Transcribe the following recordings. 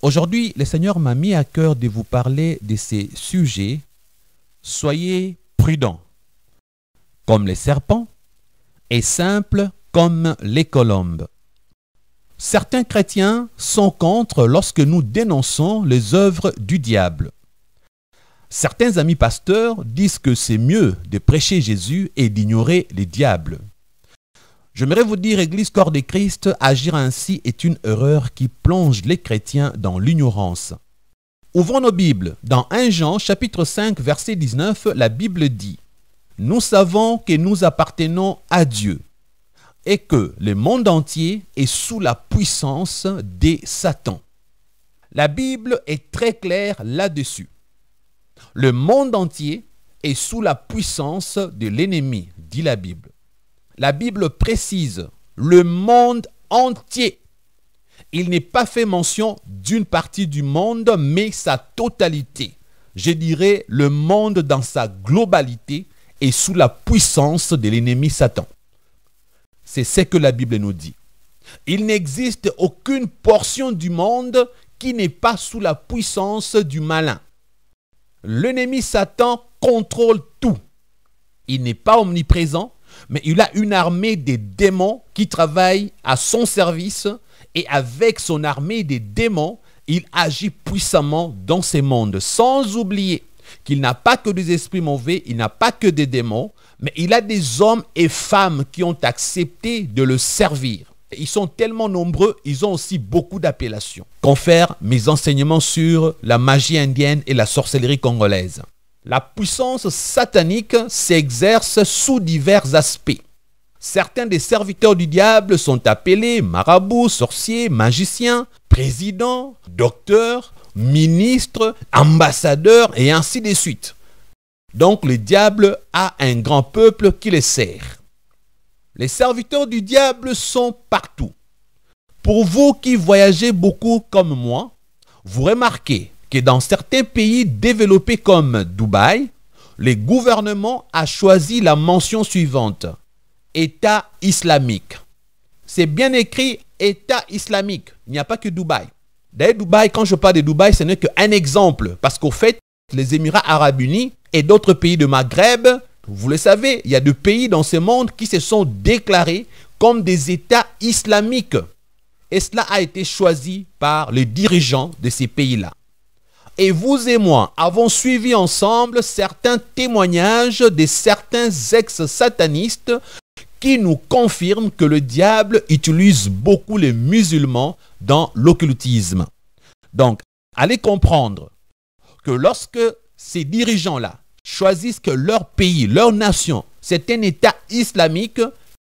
Aujourd'hui, le Seigneur m'a mis à cœur de vous parler de ces sujets. Soyez prudents, comme les serpents, et simples comme les colombes. Certains chrétiens sont contre lorsque nous dénonçons les œuvres du diable. Certains amis pasteurs disent que c'est mieux de prêcher Jésus et d'ignorer les diables. J'aimerais vous dire, Église corps de Christ, agir ainsi est une erreur qui plonge les chrétiens dans l'ignorance. Ouvrons nos Bibles. Dans 1 Jean chapitre 5 verset 19, la Bible dit ⁇ Nous savons que nous appartenons à Dieu et que le monde entier est sous la puissance des Satans. La Bible est très claire là-dessus. Le monde entier est sous la puissance de l'ennemi, dit la Bible. La Bible précise le monde entier. Il n'est pas fait mention d'une partie du monde, mais sa totalité. Je dirais le monde dans sa globalité et sous la puissance de l'ennemi Satan. C'est ce que la Bible nous dit. Il n'existe aucune portion du monde qui n'est pas sous la puissance du malin. L'ennemi Satan contrôle tout. Il n'est pas omniprésent, mais il a une armée des démons qui travaille à son service et avec son armée des démons, il agit puissamment dans ces mondes, sans oublier qu'il n'a pas que des esprits mauvais, il n'a pas que des démons, mais il a des hommes et femmes qui ont accepté de le servir. Ils sont tellement nombreux, ils ont aussi beaucoup d'appellations. Confère mes enseignements sur la magie indienne et la sorcellerie congolaise. La puissance satanique s'exerce sous divers aspects. Certains des serviteurs du diable sont appelés marabouts, sorciers, magiciens, présidents, docteurs, ministres, ambassadeurs et ainsi de suite. Donc le diable a un grand peuple qui les sert. Les serviteurs du diable sont partout. Pour vous qui voyagez beaucoup comme moi, vous remarquez que dans certains pays développés comme Dubaï, le gouvernement a choisi la mention suivante État islamique. C'est bien écrit État islamique. Il n'y a pas que Dubaï. D'ailleurs, Dubaï, quand je parle de Dubaï, ce n'est qu'un exemple. Parce qu'au fait, les Émirats arabes unis et d'autres pays de Maghreb, vous le savez, il y a des pays dans ce monde qui se sont déclarés comme des États islamiques. Et cela a été choisi par les dirigeants de ces pays-là et vous et moi avons suivi ensemble certains témoignages de certains ex-satanistes qui nous confirment que le diable utilise beaucoup les musulmans dans l'occultisme. Donc, allez comprendre que lorsque ces dirigeants-là choisissent que leur pays, leur nation, c'est un État islamique,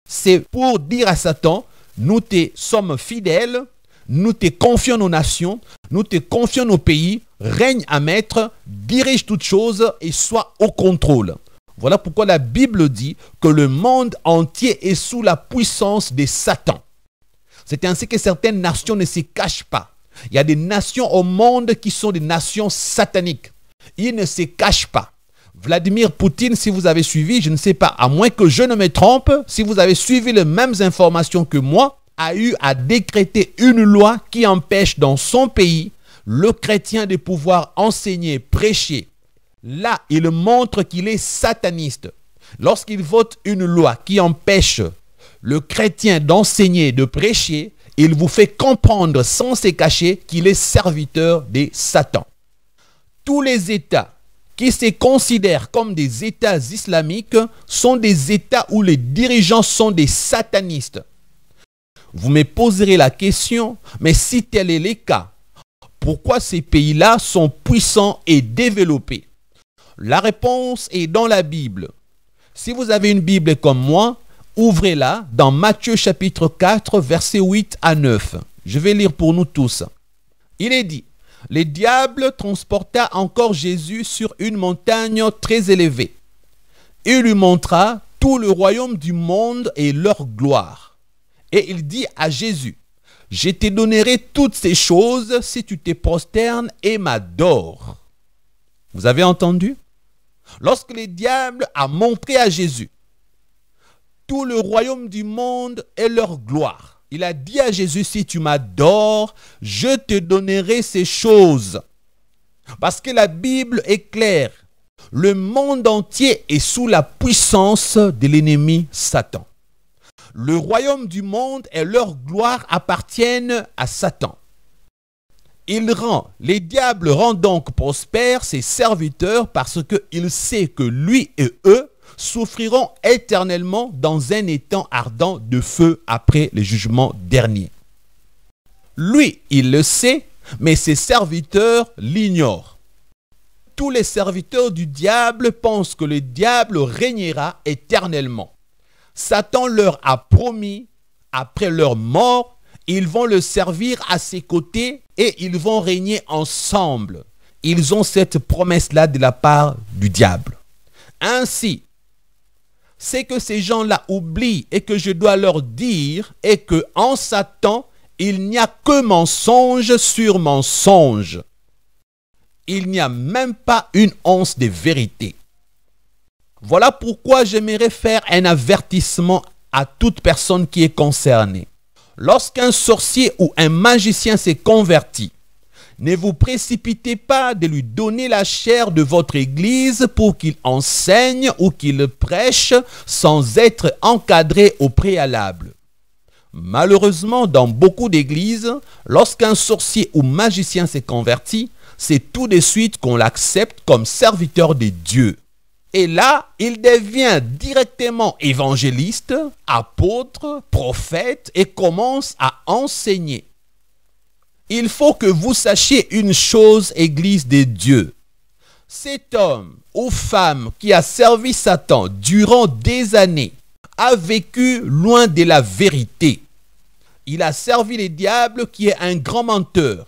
c'est pour dire à Satan, nous te sommes fidèles, nous te confions nos nations, nous te confions nos pays, règne à maître, dirige toutes choses et sois au contrôle. Voilà pourquoi la Bible dit que le monde entier est sous la puissance de Satan. C'est ainsi que certaines nations ne se cachent pas. Il y a des nations au monde qui sont des nations sataniques. Ils ne se cachent pas. Vladimir Poutine, si vous avez suivi, je ne sais pas, à moins que je ne me trompe, si vous avez suivi les mêmes informations que moi, a eu à décréter une loi qui empêche dans son pays le chrétien de pouvoir enseigner, prêcher. Là, il montre qu'il est sataniste. Lorsqu'il vote une loi qui empêche le chrétien d'enseigner, de prêcher, il vous fait comprendre sans se cacher qu'il est serviteur des Satans. Tous les États qui se considèrent comme des États islamiques sont des États où les dirigeants sont des satanistes. Vous me poserez la question, mais si tel est le cas, pourquoi ces pays-là sont puissants et développés La réponse est dans la Bible. Si vous avez une Bible comme moi, ouvrez-la dans Matthieu chapitre 4, versets 8 à 9. Je vais lire pour nous tous. Il est dit, les diables transporta encore Jésus sur une montagne très élevée. et lui montra tout le royaume du monde et leur gloire et il dit à Jésus, je te donnerai toutes ces choses si tu te prosternes et m'adores. Vous avez entendu Lorsque les diables a montré à Jésus tout le royaume du monde et leur gloire, il a dit à Jésus, si tu m'adores, je te donnerai ces choses. Parce que la Bible est claire, le monde entier est sous la puissance de l'ennemi Satan le royaume du monde et leur gloire appartiennent à Satan. Il rend, les diables rendent donc prospères ses serviteurs parce qu'il sait que lui et eux souffriront éternellement dans un étang ardent de feu après le jugement dernier. Lui, il le sait, mais ses serviteurs l'ignorent. Tous les serviteurs du diable pensent que le diable régnera éternellement. Satan leur a promis, après leur mort, ils vont le servir à ses côtés et ils vont régner ensemble. Ils ont cette promesse-là de la part du diable. Ainsi, c'est que ces gens-là oublient et que je dois leur dire et que en Satan, il n'y a que mensonge sur mensonge. Il n'y a même pas une once de vérité. Voilà pourquoi j'aimerais faire un avertissement à toute personne qui est concernée. Lorsqu'un sorcier ou un magicien s'est converti, ne vous précipitez pas de lui donner la chair de votre église pour qu'il enseigne ou qu'il prêche sans être encadré au préalable. Malheureusement, dans beaucoup d'églises, lorsqu'un sorcier ou magicien s'est converti, c'est tout de suite qu'on l'accepte comme serviteur des dieux. Et là, il devient directement évangéliste, apôtre, prophète et commence à enseigner. Il faut que vous sachiez une chose, Église des dieux. Cet homme ou femme qui a servi Satan durant des années a vécu loin de la vérité. Il a servi le diable qui est un grand menteur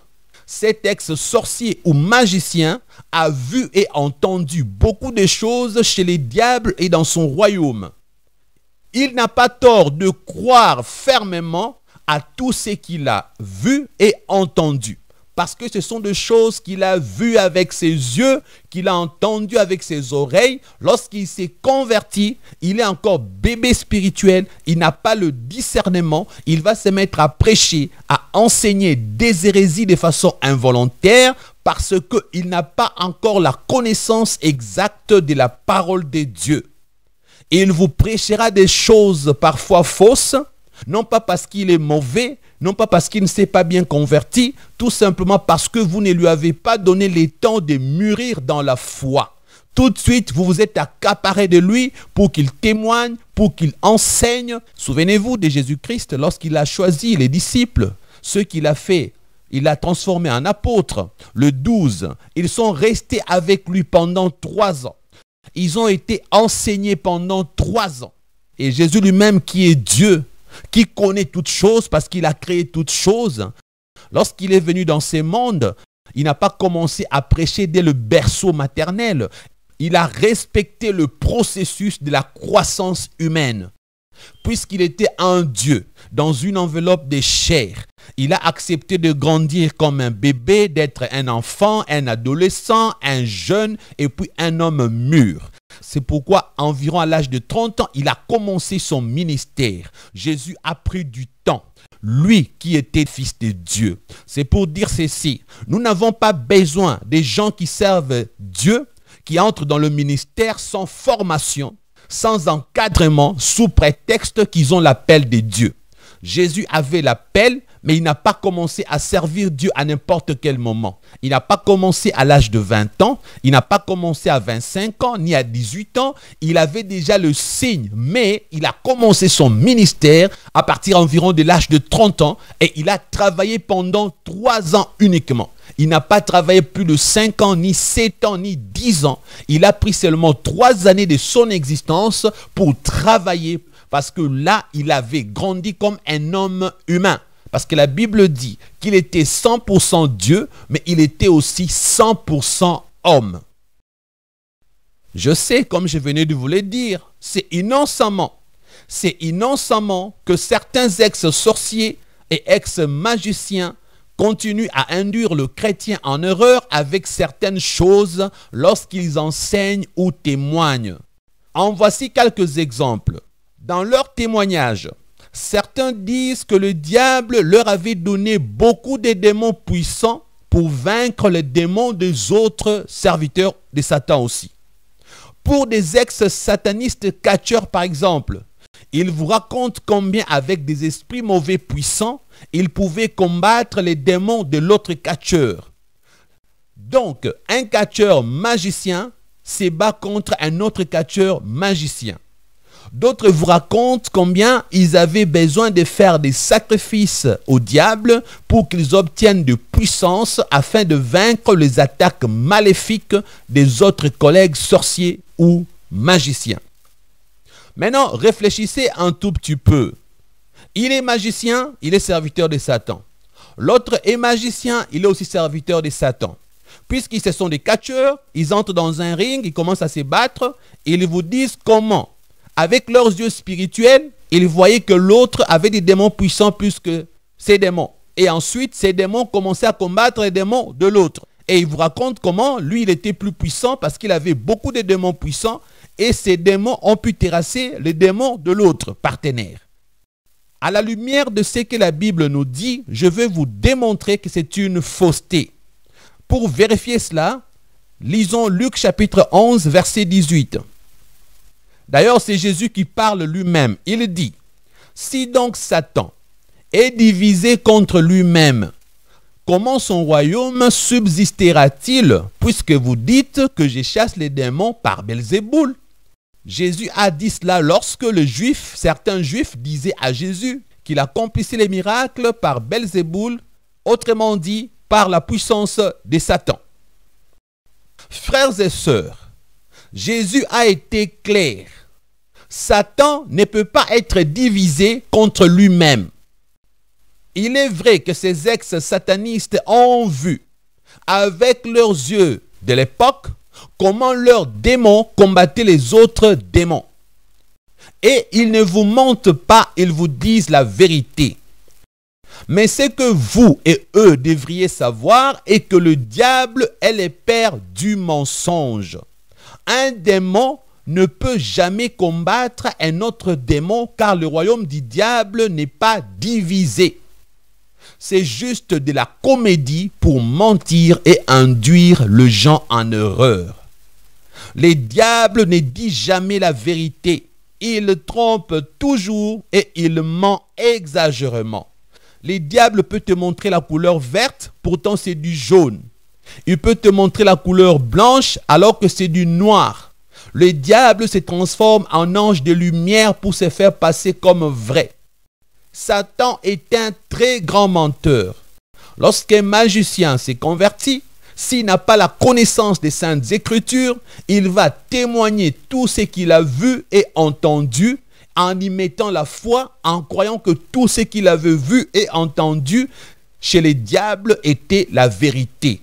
cet ex-sorcier ou magicien a vu et entendu beaucoup de choses chez les diables et dans son royaume. Il n'a pas tort de croire fermement à tout ce qu'il a vu et entendu parce que ce sont des choses qu'il a vues avec ses yeux, qu'il a entendues avec ses oreilles. Lorsqu'il s'est converti, il est encore bébé spirituel, il n'a pas le discernement, il va se mettre à prêcher, à enseigner des hérésies de façon involontaire parce qu'il n'a pas encore la connaissance exacte de la parole de Dieu. Et Il vous prêchera des choses parfois fausses, non pas parce qu'il est mauvais, non pas parce qu'il ne s'est pas bien converti, tout simplement parce que vous ne lui avez pas donné le temps de mûrir dans la foi. Tout de suite, vous vous êtes accaparé de lui pour qu'il témoigne, pour qu'il enseigne. Souvenez-vous de Jésus-Christ lorsqu'il a choisi les disciples, ce qu'il a fait. Il a transformé en apôtre. Le 12, ils sont restés avec lui pendant trois ans. Ils ont été enseignés pendant trois ans. Et Jésus lui-même, qui est Dieu, qui connaît toutes choses parce qu'il a créé toutes choses. Lorsqu'il est venu dans ce monde, il n'a pas commencé à prêcher dès le berceau maternel. Il a respecté le processus de la croissance humaine. Puisqu'il était un Dieu dans une enveloppe de chair, il a accepté de grandir comme un bébé, d'être un enfant, un adolescent, un jeune et puis un homme mûr. C'est pourquoi, environ à l'âge de 30 ans, il a commencé son ministère. Jésus a pris du temps lui qui était fils de Dieu. C'est pour dire ceci, nous n'avons pas besoin des gens qui servent Dieu, qui entrent dans le ministère sans formation, sans encadrement, sous prétexte qu'ils ont l'appel de Dieu. Jésus avait l'appel, mais il n'a pas commencé à servir Dieu à n'importe quel moment. Il n'a pas commencé à l'âge de 20 ans, il n'a pas commencé à 25 ans, ni à 18 ans. Il avait déjà le signe, mais il a commencé son ministère à partir environ de l'âge de 30 ans et il a travaillé pendant 3 ans uniquement. Il n'a pas travaillé plus de 5 ans, ni 7 ans, ni 10 ans. Il a pris seulement 3 années de son existence pour travailler parce que là, il avait grandi comme un homme humain. Parce que la Bible dit qu'il était 100% Dieu, mais il était aussi 100% homme. Je sais, comme je venais de vous le dire, c'est innocemment, c'est innocemment que certains ex-sorciers et ex-magiciens continuent à induire le chrétien en erreur avec certaines choses lorsqu'ils enseignent ou témoignent. En voici quelques exemples. Dans leur témoignage, Certains disent que le diable leur avait donné beaucoup de démons puissants pour vaincre les démons des autres serviteurs de Satan aussi. Pour des ex-satanistes catcheurs par exemple, ils vous racontent combien avec des esprits mauvais puissants, ils pouvaient combattre les démons de l'autre catcheur. Donc, un catcheur magicien se bat contre un autre catcheur magicien. D'autres vous racontent combien ils avaient besoin de faire des sacrifices au diable pour qu'ils obtiennent de puissance afin de vaincre les attaques maléfiques des autres collègues sorciers ou magiciens. Maintenant, réfléchissez un tout petit peu. Il est magicien, il est serviteur de Satan. L'autre est magicien, il est aussi serviteur de Satan. Puisqu'ils se sont des catcheurs, ils entrent dans un ring, ils commencent à se battre, et ils vous disent comment avec leurs yeux spirituels, ils voyaient que l'autre avait des démons puissants plus que ses démons. Et ensuite, ces démons commençaient à combattre les démons de l'autre. Et il vous raconte comment lui, il était plus puissant parce qu'il avait beaucoup de démons puissants et ses démons ont pu terrasser les démons de l'autre partenaire. À la lumière de ce que la Bible nous dit, je veux vous démontrer que c'est une fausseté. Pour vérifier cela, lisons Luc chapitre 11, verset 18. D'ailleurs, c'est Jésus qui parle lui-même. Il dit, si donc Satan est divisé contre lui-même, comment son royaume subsistera-t-il puisque vous dites que je chasse les démons par Belzéboul Jésus a dit cela lorsque le juif, certains juifs disaient à Jésus qu'il accomplissait les miracles par Belzéboul, autrement dit, par la puissance de Satan. Frères et sœurs, Jésus a été clair. Satan ne peut pas être divisé contre lui-même. Il est vrai que ces ex-satanistes ont vu, avec leurs yeux de l'époque, comment leurs démons combattaient les autres démons. Et ils ne vous mentent pas, ils vous disent la vérité. Mais ce que vous et eux devriez savoir est que le diable est le père du mensonge. Un démon ne peut jamais combattre un autre démon car le royaume du diable n'est pas divisé. C'est juste de la comédie pour mentir et induire le gens en erreur. Les diables ne disent jamais la vérité. Ils trompent toujours et ils mentent exagérément. Les diables peuvent te montrer la couleur verte, pourtant c'est du jaune. Il peut te montrer la couleur blanche alors que c'est du noir. Le diable se transforme en ange de lumière pour se faire passer comme vrai. Satan est un très grand menteur. Lorsqu'un magicien s'est converti, s'il n'a pas la connaissance des saintes écritures, il va témoigner tout ce qu'il a vu et entendu en y mettant la foi, en croyant que tout ce qu'il avait vu et entendu chez les diables était la vérité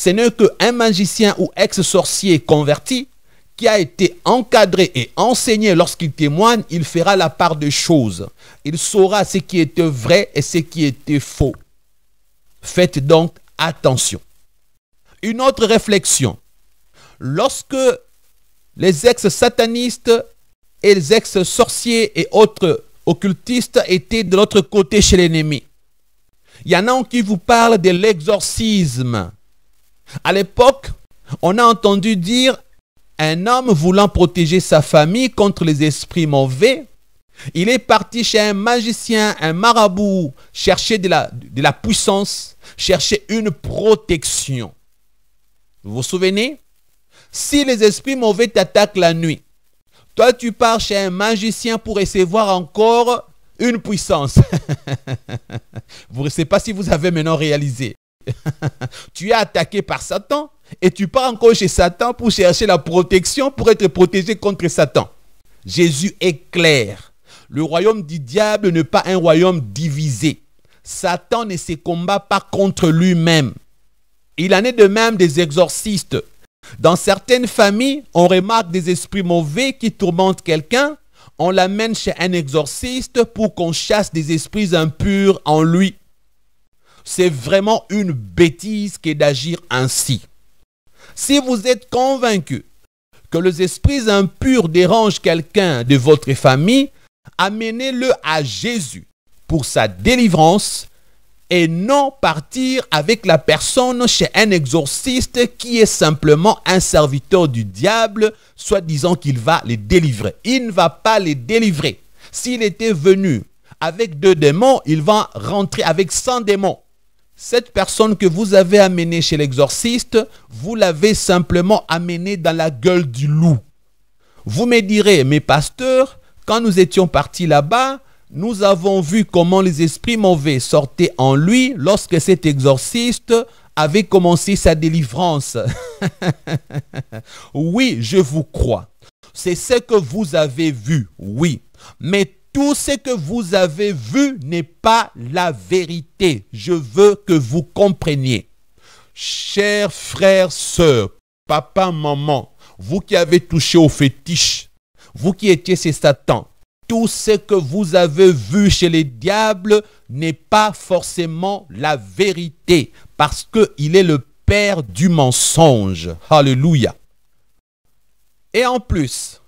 ce n'est qu'un magicien ou ex-sorcier converti qui a été encadré et enseigné lorsqu'il témoigne, il fera la part des choses. Il saura ce qui était vrai et ce qui était faux. Faites donc attention. Une autre réflexion. Lorsque les ex-satanistes et les ex-sorciers et autres occultistes étaient de l'autre côté chez l'ennemi, il y en a qui vous parlent de l'exorcisme à l'époque, on a entendu dire un homme voulant protéger sa famille contre les esprits mauvais, il est parti chez un magicien, un marabout, chercher de la, de la puissance, chercher une protection. Vous vous souvenez Si les esprits mauvais t'attaquent la nuit, toi tu pars chez un magicien pour recevoir encore une puissance. vous ne savez pas si vous avez maintenant réalisé. tu es attaqué par Satan et tu pars encore chez Satan pour chercher la protection, pour être protégé contre Satan. Jésus est clair. Le royaume du diable n'est pas un royaume divisé. Satan ne se combat pas contre lui-même. Il en est de même des exorcistes. Dans certaines familles, on remarque des esprits mauvais qui tourmentent quelqu'un. On l'amène chez un exorciste pour qu'on chasse des esprits impurs en lui c'est vraiment une bêtise que d'agir ainsi. Si vous êtes convaincu que les esprits impurs dérangent quelqu'un de votre famille, amenez-le à Jésus pour sa délivrance et non partir avec la personne chez un exorciste qui est simplement un serviteur du diable, soi-disant qu'il va les délivrer. Il ne va pas les délivrer. S'il était venu avec deux démons, il va rentrer avec 100 démons. Cette personne que vous avez amenée chez l'exorciste, vous l'avez simplement amenée dans la gueule du loup. Vous me direz, mes pasteurs, quand nous étions partis là-bas, nous avons vu comment les esprits mauvais sortaient en lui lorsque cet exorciste avait commencé sa délivrance. oui, je vous crois. C'est ce que vous avez vu, oui. Mais tout ce que vous avez vu n'est pas la vérité. Je veux que vous compreniez. Chers frères, sœurs, papa, maman, vous qui avez touché au fétiche, vous qui étiez ces satans, tout ce que vous avez vu chez les diables n'est pas forcément la vérité parce qu'il est le père du mensonge. Alléluia. Et en plus,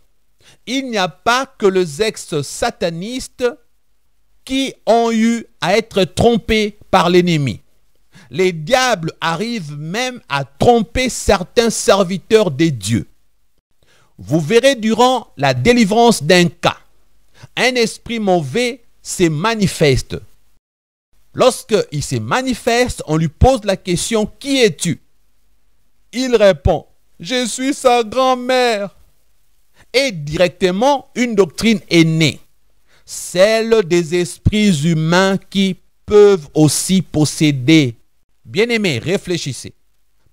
il n'y a pas que les ex-satanistes qui ont eu à être trompés par l'ennemi. Les diables arrivent même à tromper certains serviteurs des dieux. Vous verrez durant la délivrance d'un cas, un esprit mauvais se manifeste. Lorsqu'il se manifeste, on lui pose la question Qui es-tu Il répond Je suis sa grand-mère et directement une doctrine est née, celle des esprits humains qui peuvent aussi posséder. Bien-aimés, réfléchissez.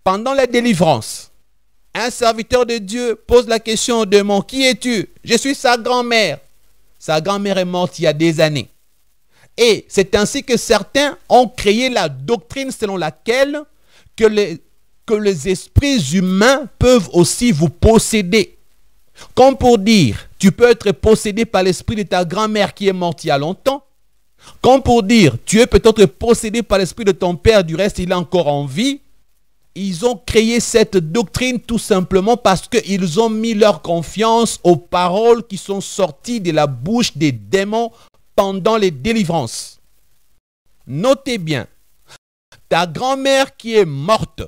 Pendant la délivrance, un serviteur de Dieu pose la question au mon qui es-tu Je suis sa grand-mère. Sa grand-mère est morte il y a des années. Et c'est ainsi que certains ont créé la doctrine selon laquelle que les, que les esprits humains peuvent aussi vous posséder. Comme pour dire, tu peux être possédé par l'esprit de ta grand-mère qui est morte il y a longtemps. Comme pour dire, tu es peut-être possédé par l'esprit de ton père, du reste il est encore en vie. Ils ont créé cette doctrine tout simplement parce qu'ils ont mis leur confiance aux paroles qui sont sorties de la bouche des démons pendant les délivrances. Notez bien, ta grand-mère qui est morte,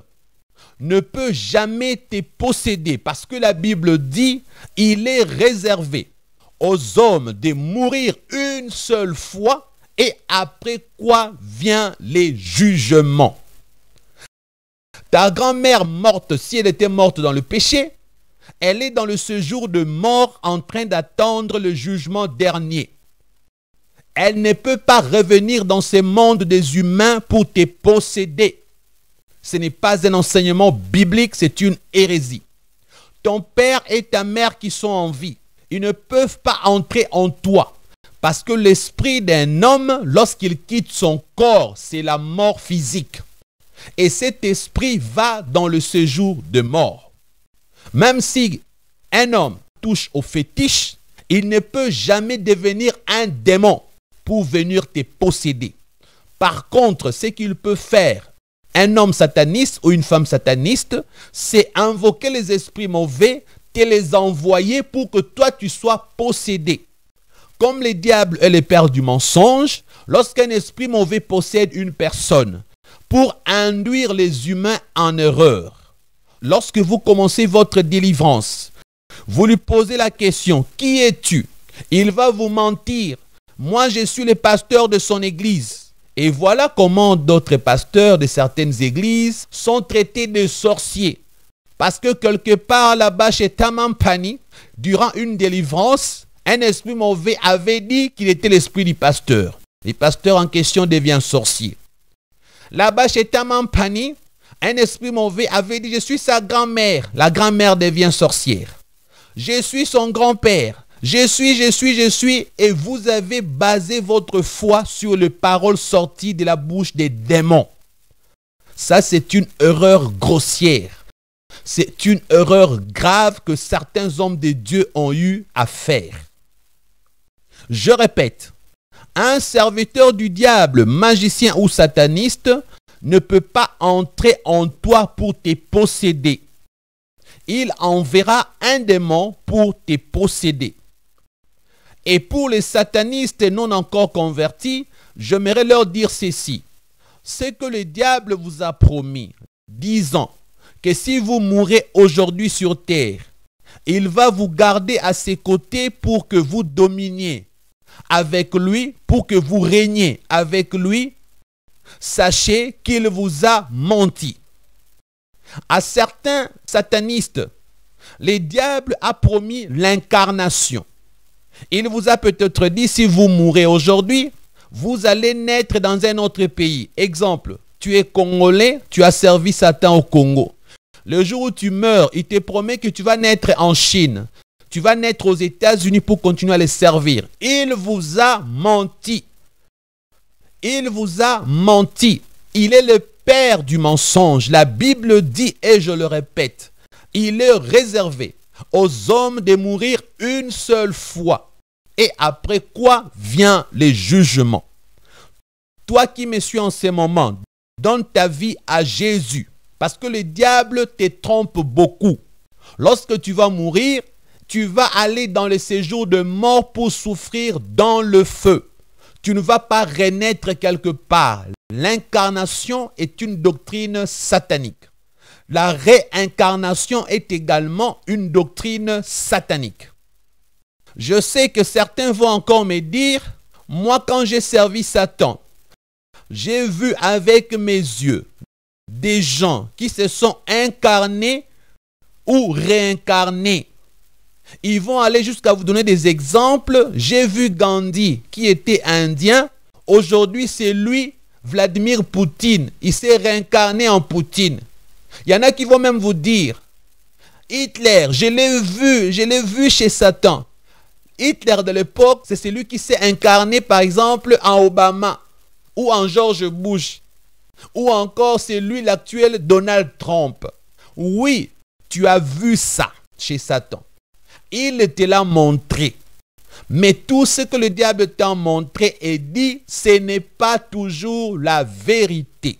ne peut jamais te posséder parce que la Bible dit, il est réservé aux hommes de mourir une seule fois et après quoi vient les jugements. Ta grand-mère morte, si elle était morte dans le péché, elle est dans le séjour de mort en train d'attendre le jugement dernier. Elle ne peut pas revenir dans ce monde des humains pour te posséder. Ce n'est pas un enseignement biblique, c'est une hérésie. Ton père et ta mère qui sont en vie, ils ne peuvent pas entrer en toi. Parce que l'esprit d'un homme, lorsqu'il quitte son corps, c'est la mort physique. Et cet esprit va dans le séjour de mort. Même si un homme touche au fétiche, il ne peut jamais devenir un démon pour venir te posséder. Par contre, ce qu'il peut faire, un homme sataniste ou une femme sataniste, c'est invoquer les esprits mauvais, te les envoyer pour que toi tu sois possédé. Comme les diables et les pères du mensonge, lorsqu'un esprit mauvais possède une personne, pour induire les humains en erreur, lorsque vous commencez votre délivrance, vous lui posez la question, qui es-tu Il va vous mentir. Moi, je suis le pasteur de son église. Et voilà comment d'autres pasteurs de certaines églises sont traités de sorciers. Parce que quelque part là-bas chez Tamampani, durant une délivrance, un esprit mauvais avait dit qu'il était l'esprit du pasteur. Le pasteur en question devient sorcier. Là-bas chez Tamampani, un esprit mauvais avait dit, je suis sa grand-mère. La grand-mère devient sorcière. Je suis son grand-père. Je suis, je suis, je suis. Et vous avez basé votre foi sur les paroles sorties de la bouche des démons. Ça, c'est une erreur grossière. C'est une erreur grave que certains hommes de Dieu ont eu à faire. Je répète, un serviteur du diable, magicien ou sataniste, ne peut pas entrer en toi pour te posséder. Il enverra un démon pour te posséder. Et pour les satanistes non encore convertis, j'aimerais leur dire ceci. Ce que le diable vous a promis, disant que si vous mourrez aujourd'hui sur terre, il va vous garder à ses côtés pour que vous dominiez avec lui, pour que vous régniez avec lui. Sachez qu'il vous a menti. À certains satanistes, le diable a promis l'incarnation. Il vous a peut-être dit, si vous mourrez aujourd'hui, vous allez naître dans un autre pays. Exemple, tu es congolais, tu as servi Satan au Congo. Le jour où tu meurs, il te promet que tu vas naître en Chine. Tu vas naître aux États-Unis pour continuer à les servir. Il vous a menti. Il vous a menti. Il est le père du mensonge. La Bible dit, et je le répète, il est réservé aux hommes de mourir une seule fois et après quoi vient le jugement. Toi qui me suis en ce moment, donne ta vie à Jésus, parce que le diable te trompe beaucoup. Lorsque tu vas mourir, tu vas aller dans les séjour de mort pour souffrir dans le feu. Tu ne vas pas renaître quelque part. L'incarnation est une doctrine satanique. La réincarnation est également une doctrine satanique. Je sais que certains vont encore me dire, moi quand j'ai servi Satan, j'ai vu avec mes yeux des gens qui se sont incarnés ou réincarnés. Ils vont aller jusqu'à vous donner des exemples. J'ai vu Gandhi qui était indien. Aujourd'hui, c'est lui, Vladimir Poutine. Il s'est réincarné en Poutine. Il y en a qui vont même vous dire, Hitler, je l'ai vu, je l'ai vu chez Satan. Hitler de l'époque, c'est celui qui s'est incarné par exemple en Obama ou en George Bush ou encore celui l'actuel Donald Trump. Oui, tu as vu ça chez Satan. Il te l'a montré. Mais tout ce que le diable t'a montré et dit, ce n'est pas toujours la vérité.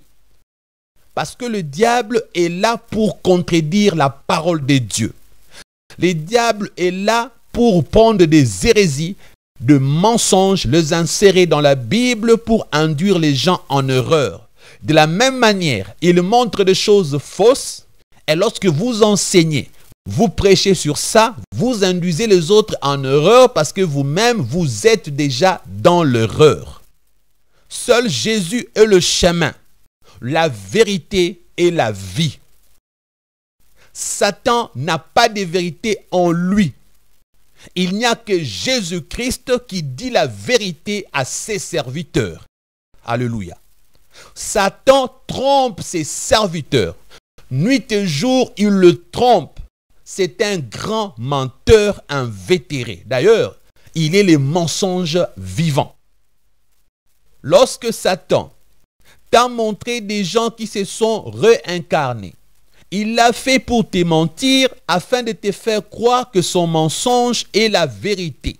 Parce que le diable est là pour contredire la parole de Dieu. Le diable est là pour pondre des hérésies, de mensonges, les insérer dans la Bible pour induire les gens en erreur. De la même manière, il montre des choses fausses et lorsque vous enseignez, vous prêchez sur ça, vous induisez les autres en erreur parce que vous-même, vous êtes déjà dans l'erreur. Seul Jésus est le chemin, la vérité et la vie. Satan n'a pas de vérité en lui. Il n'y a que Jésus-Christ qui dit la vérité à ses serviteurs. Alléluia. Satan trompe ses serviteurs. Nuit et jour, il le trompe. C'est un grand menteur invétéré. D'ailleurs, il est le mensonge vivant. Lorsque Satan t'a montré des gens qui se sont réincarnés, il l'a fait pour te mentir afin de te faire croire que son mensonge est la vérité.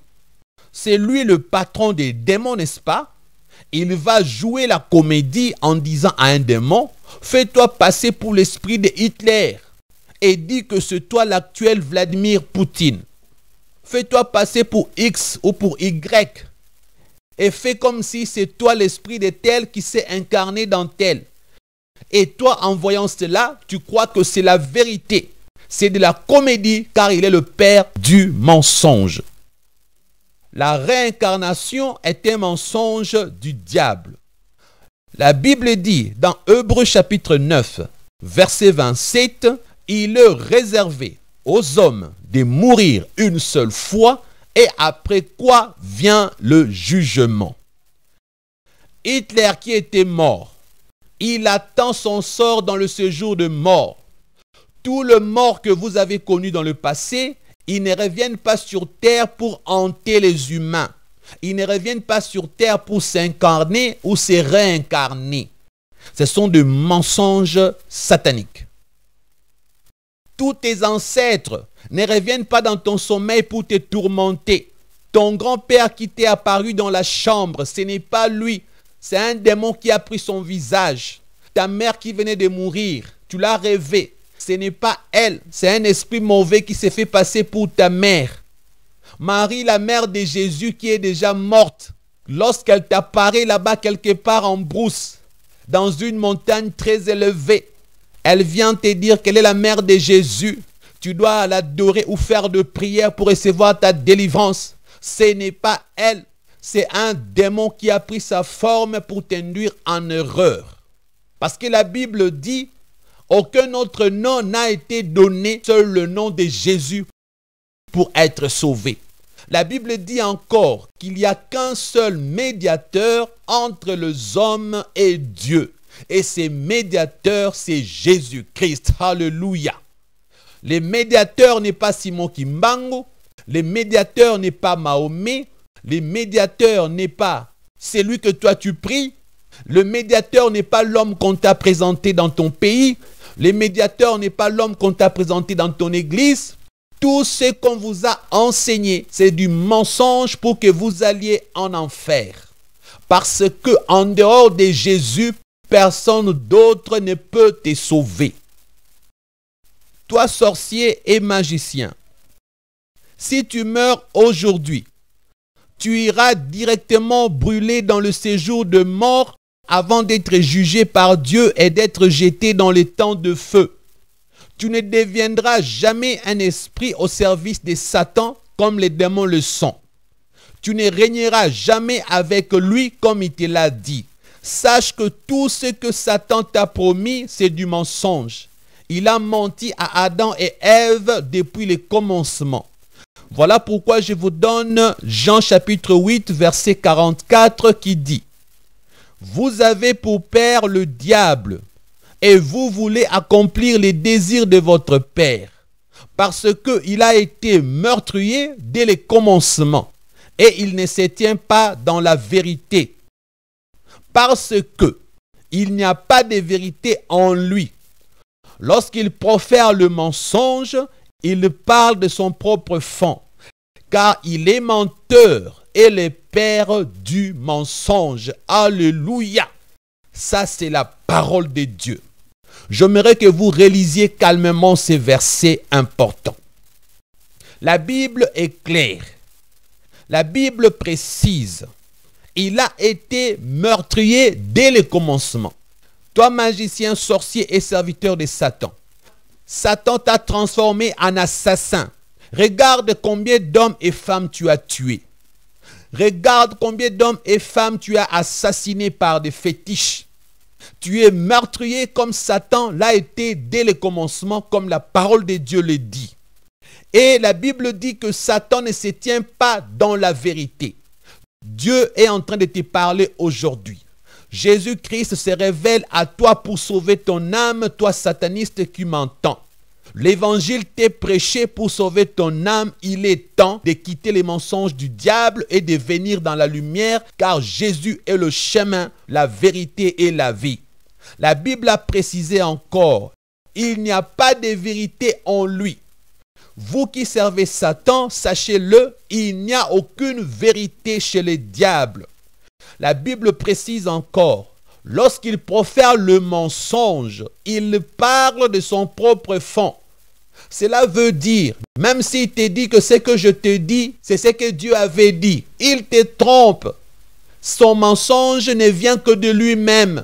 C'est lui le patron des démons, n'est-ce pas Il va jouer la comédie en disant à un démon, fais-toi passer pour l'esprit de Hitler et dis que c'est toi l'actuel Vladimir Poutine. Fais-toi passer pour X ou pour Y et fais comme si c'est toi l'esprit de tel qui s'est incarné dans tel. Et toi, en voyant cela, tu crois que c'est la vérité. C'est de la comédie car il est le père du mensonge. La réincarnation est un mensonge du diable. La Bible dit dans Hébreux chapitre 9, verset 27, il est réservé aux hommes de mourir une seule fois et après quoi vient le jugement. Hitler qui était mort il attend son sort dans le séjour de mort. Tout le mort que vous avez connu dans le passé, ils ne reviennent pas sur terre pour hanter les humains. Ils ne reviennent pas sur terre pour s'incarner ou se réincarner. Ce sont des mensonges sataniques. Tous tes ancêtres ne reviennent pas dans ton sommeil pour te tourmenter. Ton grand-père qui t'est apparu dans la chambre, ce n'est pas lui. C'est un démon qui a pris son visage. Ta mère qui venait de mourir, tu l'as rêvé. Ce n'est pas elle, c'est un esprit mauvais qui s'est fait passer pour ta mère. Marie, la mère de Jésus qui est déjà morte, lorsqu'elle t'apparaît là-bas quelque part en brousse, dans une montagne très élevée, elle vient te dire qu'elle est la mère de Jésus. Tu dois l'adorer ou faire de prières pour recevoir ta délivrance. Ce n'est pas elle, c'est un démon qui a pris sa forme pour t'induire en erreur. Parce que la Bible dit, aucun autre nom n'a été donné, seul le nom de Jésus pour être sauvé. La Bible dit encore qu'il n'y a qu'un seul médiateur entre les hommes et Dieu. Et ce médiateur, c'est Jésus-Christ. Alléluia. Le médiateur n'est pas Simon Kimbango. Le médiateur n'est pas Mahomet. Le médiateur n'est pas celui que toi tu pries. Le médiateur n'est pas l'homme qu'on t'a présenté dans ton pays. Le médiateur n'est pas l'homme qu'on t'a présenté dans ton église. Tout ce qu'on vous a enseigné, c'est du mensonge pour que vous alliez en enfer. Parce que en dehors de Jésus, personne d'autre ne peut te sauver. Toi, sorcier et magicien, si tu meurs aujourd'hui, tu iras directement brûlé dans le séjour de mort avant d'être jugé par Dieu et d'être jeté dans les temps de feu. Tu ne deviendras jamais un esprit au service de Satan comme les démons le sont. Tu ne régneras jamais avec lui comme il te l'a dit. Sache que tout ce que Satan t'a promis, c'est du mensonge. Il a menti à Adam et Ève depuis le commencement. Voilà pourquoi je vous donne Jean chapitre 8, verset 44 qui dit, Vous avez pour père le diable, et vous voulez accomplir les désirs de votre père, parce qu'il a été meurtrier dès le commencement, et il ne se tient pas dans la vérité, parce que il n'y a pas de vérité en lui. Lorsqu'il profère le mensonge, il parle de son propre fond, car il est menteur et le père du mensonge. Alléluia. Ça, c'est la parole de Dieu. J'aimerais que vous relisiez calmement ces versets importants. La Bible est claire. La Bible précise. Il a été meurtrier dès le commencement. Toi, magicien, sorcier et serviteur de Satan, Satan t'a transformé en assassin. Regarde combien d'hommes et femmes tu as tués. Regarde combien d'hommes et femmes tu as assassinés par des fétiches. Tu es meurtrier comme Satan l'a été dès le commencement, comme la parole de Dieu le dit. Et la Bible dit que Satan ne se tient pas dans la vérité. Dieu est en train de te parler aujourd'hui. Jésus-Christ se révèle à toi pour sauver ton âme, toi sataniste qui m'entends. L'évangile t'est prêché pour sauver ton âme. Il est temps de quitter les mensonges du diable et de venir dans la lumière, car Jésus est le chemin, la vérité et la vie. La Bible a précisé encore, il n'y a pas de vérité en lui. Vous qui servez Satan, sachez-le, il n'y a aucune vérité chez les diables. La Bible précise encore, lorsqu'il profère le mensonge, il parle de son propre fond. Cela veut dire, même s'il te dit que ce que je te dis, c'est ce que Dieu avait dit, il te trompe. Son mensonge ne vient que de lui-même.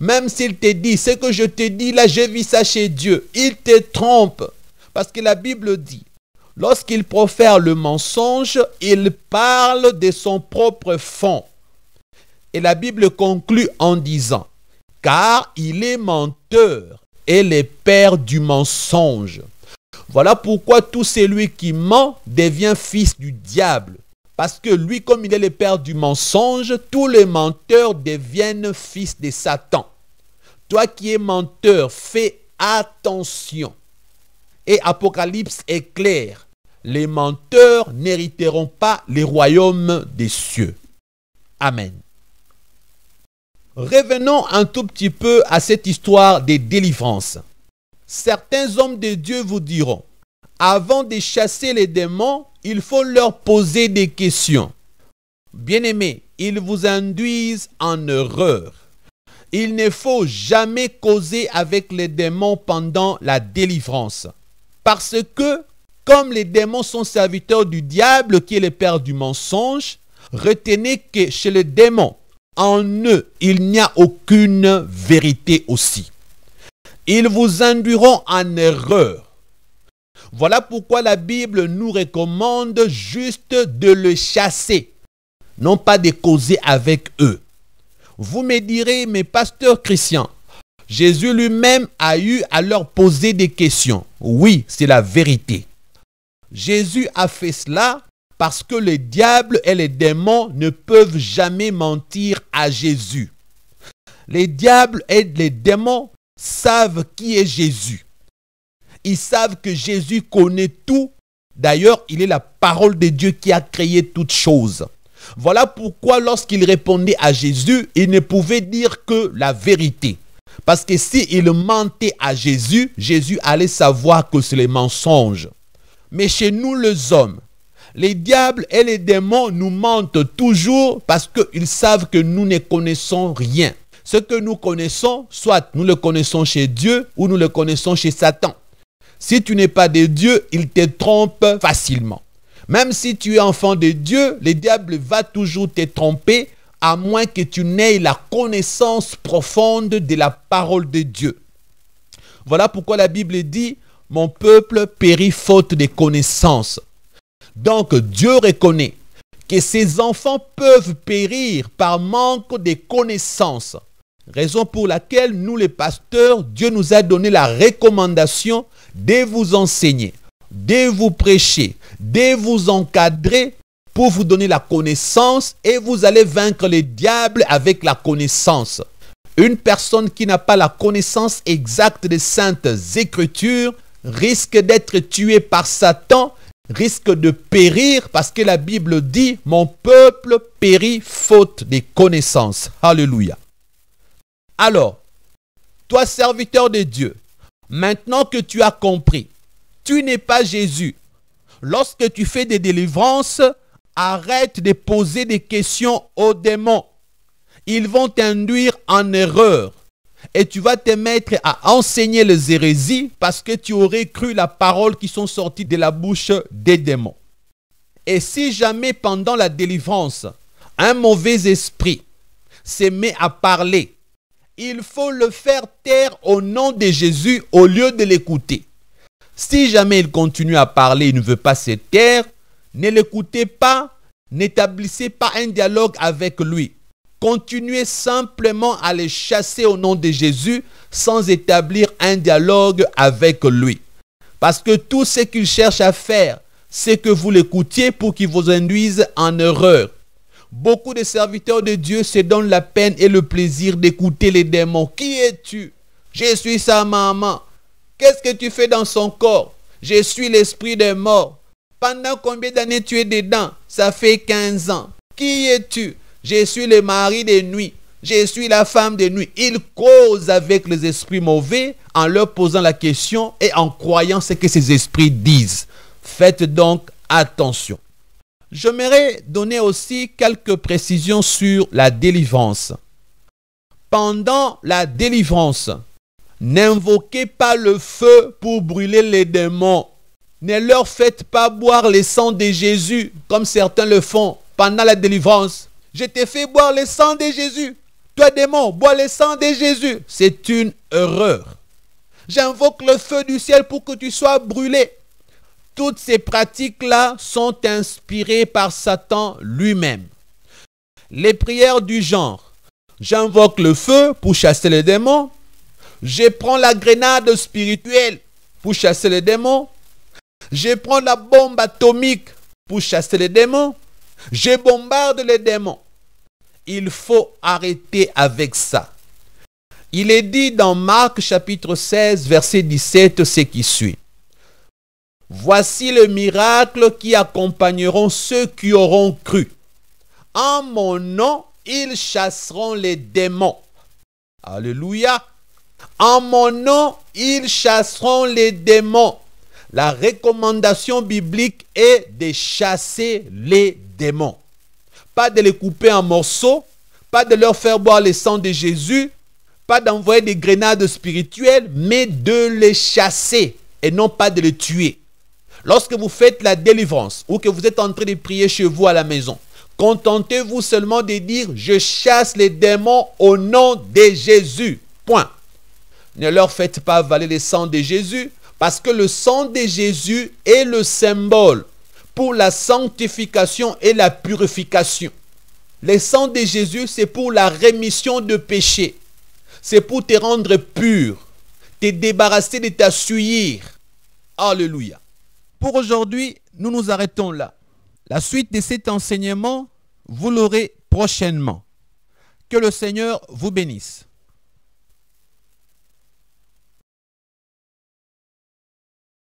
Même s'il te dit ce que je te dis, là je vis ça chez Dieu, il te trompe. Parce que la Bible dit, lorsqu'il profère le mensonge, il parle de son propre fond. Et la Bible conclut en disant, car il est menteur et le père du mensonge. Voilà pourquoi tout celui qui ment devient fils du diable. Parce que lui, comme il est le père du mensonge, tous les menteurs deviennent fils de Satan. Toi qui es menteur, fais attention. Et Apocalypse est clair. Les menteurs n'hériteront pas les royaumes des cieux. Amen. Revenons un tout petit peu à cette histoire des délivrances. Certains hommes de Dieu vous diront, avant de chasser les démons, il faut leur poser des questions. Bien-aimés, ils vous induisent en erreur. Il ne faut jamais causer avec les démons pendant la délivrance. Parce que, comme les démons sont serviteurs du diable qui est le père du mensonge, retenez que chez les démons, en eux, il n'y a aucune vérité aussi. Ils vous induiront en erreur. Voilà pourquoi la Bible nous recommande juste de le chasser, non pas de causer avec eux. Vous me direz, mais pasteur Christian, Jésus lui-même a eu à leur poser des questions. Oui, c'est la vérité. Jésus a fait cela parce que les diables et les démons ne peuvent jamais mentir à Jésus. Les diables et les démons savent qui est Jésus. Ils savent que Jésus connaît tout. D'ailleurs, il est la parole de Dieu qui a créé toutes choses. Voilà pourquoi lorsqu'il répondait à Jésus, il ne pouvait dire que la vérité. Parce que s'il mentaient mentait à Jésus, Jésus allait savoir que c'est les mensonges. Mais chez nous les hommes, les diables et les démons nous mentent toujours parce qu'ils savent que nous ne connaissons rien. Ce que nous connaissons, soit nous le connaissons chez Dieu ou nous le connaissons chez Satan. Si tu n'es pas de Dieu, il te trompe facilement. Même si tu es enfant de Dieu, le diable va toujours te tromper à moins que tu n'aies la connaissance profonde de la parole de Dieu. Voilà pourquoi la Bible dit, mon peuple périt faute de connaissances ». Donc Dieu reconnaît que ses enfants peuvent périr par manque de connaissances. Raison pour laquelle nous les pasteurs, Dieu nous a donné la recommandation de vous enseigner, de vous prêcher, de vous encadrer pour vous donner la connaissance et vous allez vaincre les diables avec la connaissance. Une personne qui n'a pas la connaissance exacte des saintes écritures risque d'être tuée par Satan risque de périr parce que la Bible dit, mon peuple périt faute des connaissances. Alléluia. Alors, toi serviteur de Dieu, maintenant que tu as compris, tu n'es pas Jésus. Lorsque tu fais des délivrances, arrête de poser des questions aux démons. Ils vont t'induire en erreur et tu vas te mettre à enseigner les hérésies parce que tu aurais cru la parole qui sont sorties de la bouche des démons. Et si jamais pendant la délivrance, un mauvais esprit se met à parler, il faut le faire taire au nom de Jésus au lieu de l'écouter. Si jamais il continue à parler, il ne veut pas se taire, ne l'écoutez pas, n'établissez pas un dialogue avec lui. Continuez simplement à les chasser au nom de Jésus sans établir un dialogue avec lui. Parce que tout ce qu'il cherche à faire, c'est que vous l'écoutiez pour qu'il vous induise en erreur. Beaucoup de serviteurs de Dieu se donnent la peine et le plaisir d'écouter les démons. Qui es-tu Je suis sa maman. Qu'est-ce que tu fais dans son corps Je suis l'esprit des morts. Pendant combien d'années tu es dedans Ça fait 15 ans. Qui es-tu je suis le mari des nuits. Je suis la femme des nuits. Ils causent avec les esprits mauvais en leur posant la question et en croyant ce que ces esprits disent. Faites donc attention. J'aimerais donner aussi quelques précisions sur la délivrance. Pendant la délivrance, n'invoquez pas le feu pour brûler les démons. Ne leur faites pas boire le sang de Jésus comme certains le font pendant la délivrance. Je t'ai fait boire le sang de Jésus. Toi, démon, bois le sang de Jésus. C'est une erreur. J'invoque le feu du ciel pour que tu sois brûlé. Toutes ces pratiques-là sont inspirées par Satan lui-même. Les prières du genre, j'invoque le feu pour chasser les démons. Je prends la grenade spirituelle pour chasser les démons. Je prends la bombe atomique pour chasser les démons. Je bombarde les démons. Il faut arrêter avec ça. Il est dit dans Marc chapitre 16, verset 17, ce qui suit. Voici le miracle qui accompagneront ceux qui auront cru. En mon nom, ils chasseront les démons. Alléluia. En mon nom, ils chasseront les démons. La recommandation biblique est de chasser les démons pas de les couper en morceaux, pas de leur faire boire le sang de Jésus, pas d'envoyer des grenades spirituelles, mais de les chasser et non pas de les tuer. Lorsque vous faites la délivrance ou que vous êtes en train de prier chez vous à la maison, contentez-vous seulement de dire je chasse les démons au nom de Jésus. Point. Ne leur faites pas avaler le sang de Jésus parce que le sang de Jésus est le symbole pour la sanctification et la purification. Le sang de Jésus, c'est pour la rémission de péché. C'est pour te rendre pur, te débarrasser de ta souillure. Alléluia. Pour aujourd'hui, nous nous arrêtons là. La suite de cet enseignement, vous l'aurez prochainement. Que le Seigneur vous bénisse.